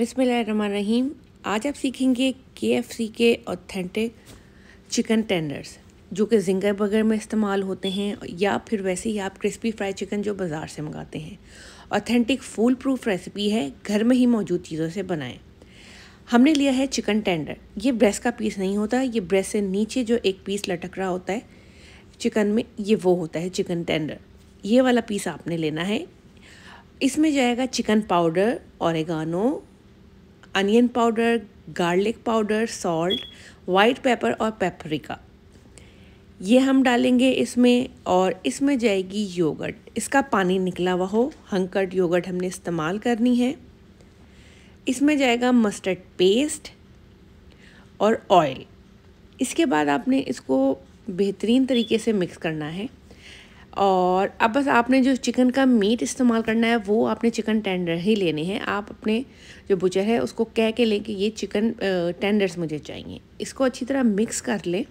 रहीम आज आप सीखेंगे के एफ सी के ऑथेंटिक चिकन टेंडर्स जो कि जिंगर बर्गर में इस्तेमाल होते हैं या फिर वैसे ही आप क्रिस्पी फ्राई चिकन जो बाज़ार से मंगाते हैं ऑथेंटिक फूल प्रूफ रेसिपी है घर में ही मौजूद चीज़ों से बनाएं हमने लिया है चिकन टेंडर ये ब्रेस का पीस नहीं होता ये ब्रेस से नीचे जो एक पीस लटक रहा होता है चिकन में ये वो होता है चिकन टेंडर ये वाला पीस आपने लेना है इसमें जाएगा chicken powder oregano onion powder garlic powder salt white pepper और पेपरिका ये हम डालेंगे इसमें और इसमें जाएगी योगर्ट इसका पानी निकला हुआ हो हंकट योगर्ट हमने इस्तेमाल करनी है इसमें जाएगा मस्टर्ड पेस्ट और ऑयल इसके बाद आपने इसको बेहतरीन तरीके से मिक्स करना है और अब बस आपने जो चिकन का मीट इस्तेमाल करना है वो आपने चिकन टेंडर ही लेने हैं आप अपने जो बुचर है उसको कह के लें कि ये चिकन टेंडर्स मुझे चाहिए इसको अच्छी तरह मिक्स कर लें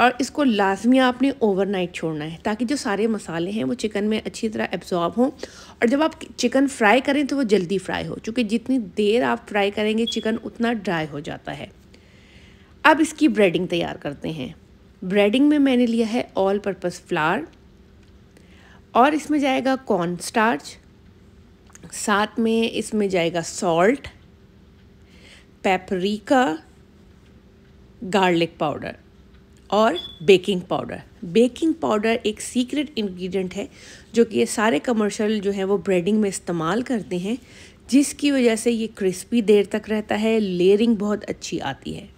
और इसको लाजमी आपने ओवरनाइट छोड़ना है ताकि जो सारे मसाले हैं वो चिकन में अच्छी तरह एब्जॉर्ब हों और जब आप चिकन फ्राई करें तो वो जल्दी फ्राई हो चूँकि जितनी देर आप फ्राई करेंगे चिकन उतना ड्राई हो जाता है अब इसकी ब्रेडिंग तैयार करते हैं ब्रेडिंग में मैंने लिया है ऑल पर्पज़ फ्लार और इसमें जाएगा कॉर्न स्टार्च साथ में इसमें जाएगा सॉल्ट पेपरिका गार्लिक पाउडर और बेकिंग पाउडर बेकिंग पाउडर एक सीक्रेट इंग्रेडिएंट है जो कि ये सारे कमर्शियल जो है वो ब्रेडिंग में इस्तेमाल करते हैं जिसकी वजह से ये क्रिस्पी देर तक रहता है लेयरिंग बहुत अच्छी आती है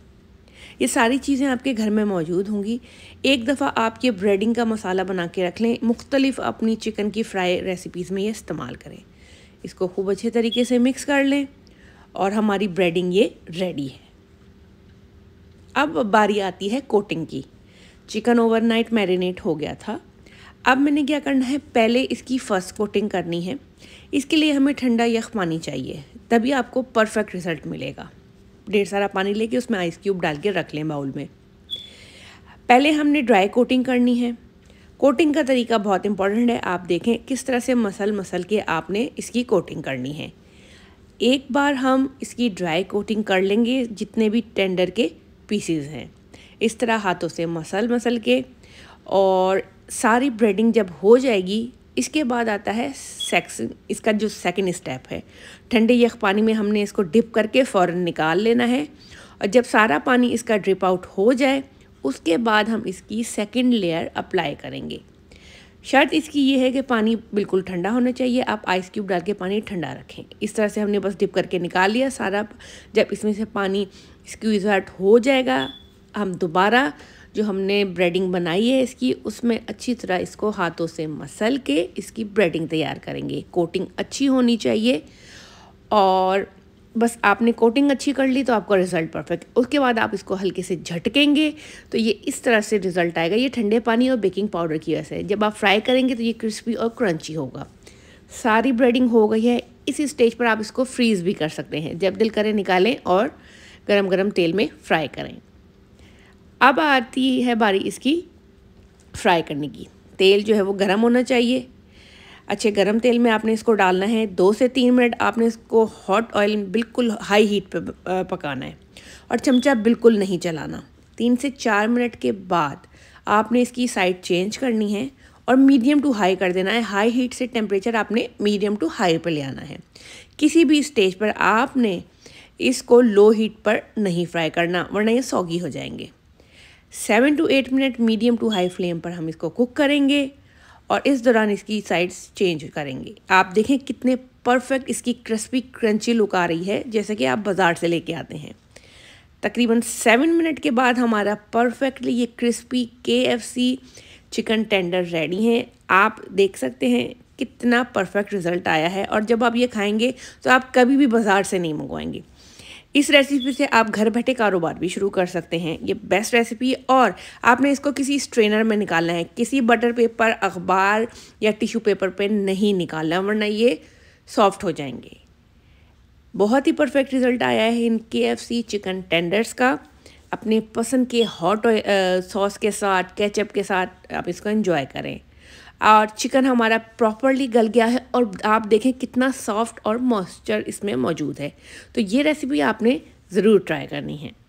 ये सारी चीज़ें आपके घर में मौजूद होंगी एक दफ़ा आप ये ब्रेडिंग का मसाला बना के रख लें मुख्तलिफ अपनी चिकन की फ्राई रेसिपीज़ में ये इस्तेमाल करें इसको खूब अच्छे तरीके से मिक्स कर लें और हमारी ब्रेडिंग ये रेडी है अब बारी आती है कोटिंग की चिकन ओवरनाइट मैरिनेट हो गया था अब मैंने क्या करना है पहले इसकी फ़र्स्ट कोटिंग करनी है इसके लिए हमें ठंडा यख पानी चाहिए तभी आपको परफेक्ट रिज़ल्ट मिलेगा ढेर सारा पानी लेके उसमें आइस क्यूब डाल के रख लें बाउल में पहले हमने ड्राई कोटिंग करनी है कोटिंग का तरीका बहुत इंपॉर्टेंट है आप देखें किस तरह से मसल मसल के आपने इसकी कोटिंग करनी है एक बार हम इसकी ड्राई कोटिंग कर लेंगे जितने भी टेंडर के पीसीज हैं इस तरह हाथों से मसल मसल के और सारी ब्रेडिंग जब हो जाएगी इसके बाद आता है सेक्स इसका जो सेकंड स्टेप है ठंडे यख पानी में हमने इसको डिप करके फ़ौर निकाल लेना है और जब सारा पानी इसका ड्रिप आउट हो जाए उसके बाद हम इसकी सेकंड लेयर अप्लाई करेंगे शर्त इसकी ये है कि पानी बिल्कुल ठंडा होना चाहिए आप आइस क्यूब डाल के पानी ठंडा रखें इस तरह से हमने बस डिप करके निकाल लिया सारा जब इसमें से पानी स्क्यूज हो जाएगा हम दोबारा जो हमने ब्रेडिंग बनाई है इसकी उसमें अच्छी तरह इसको हाथों से मसल के इसकी ब्रेडिंग तैयार करेंगे कोटिंग अच्छी होनी चाहिए और बस आपने कोटिंग अच्छी कर ली तो आपका रिज़ल्ट परफेक्ट उसके बाद आप इसको हल्के से झटकेंगे तो ये इस तरह से रिज़ल्ट आएगा ये ठंडे पानी और बेकिंग पाउडर की वजह से जब आप फ्राई करेंगे तो ये क्रिस्पी और क्रंची होगा सारी ब्रेडिंग हो गई है इसी स्टेज पर आप इसको फ्रीज़ भी कर सकते हैं जब दिल करें निकालें और गरम गरम तेल में फ्राई करें अब आती है बारी इसकी फ्राई करने की तेल जो है वो गर्म होना चाहिए अच्छे गर्म तेल में आपने इसको डालना है दो से तीन मिनट आपने इसको हॉट ऑयल बिल्कुल हाई हीट पे पकाना है और चमचा बिल्कुल नहीं चलाना तीन से चार मिनट के बाद आपने इसकी साइड चेंज करनी है और मीडियम टू हाई कर देना है हाई हीट से टेम्परेचर आपने मीडियम टू हाई पर ले आना है किसी भी स्टेज पर आपने इसको लो हीट पर नहीं फ्राई करना वरना ये सौगी हो जाएंगे seven to eight minute medium to high flame पर हम इसको कुक करेंगे और इस दौरान इसकी साइड्स चेंज करेंगे आप देखें कितने परफेक्ट इसकी क्रिस्पी क्रंची लुक आ रही है जैसे कि आप बाज़ार से लेके आते हैं तकरीबन सेवन मिनट के बाद हमारा परफेक्टली ये क्रिस्पी के चिकन टेंडर रेडी हैं आप देख सकते हैं कितना परफेक्ट रिज़ल्ट आया है और जब आप ये खाएंगे तो आप कभी भी बाज़ार से नहीं मंगवाएंगे इस रेसिपी से आप घर बैठे कारोबार भी शुरू कर सकते हैं ये बेस्ट रेसिपी है और आपने इसको किसी स्ट्रेनर में निकालना है किसी बटर पेपर अखबार या टिश्यू पेपर पे नहीं निकालना वरना ये सॉफ्ट हो जाएंगे बहुत ही परफेक्ट रिज़ल्ट आया है इन के चिकन टेंडर्स का अपने पसंद के हॉट सॉस के साथ केचप के साथ आप इसको इन्जॉय करें और चिकन हमारा प्रॉपरली गल गया है और आप देखें कितना सॉफ्ट और मॉइस्चर इसमें मौजूद है तो ये रेसिपी आपने ज़रूर ट्राई करनी है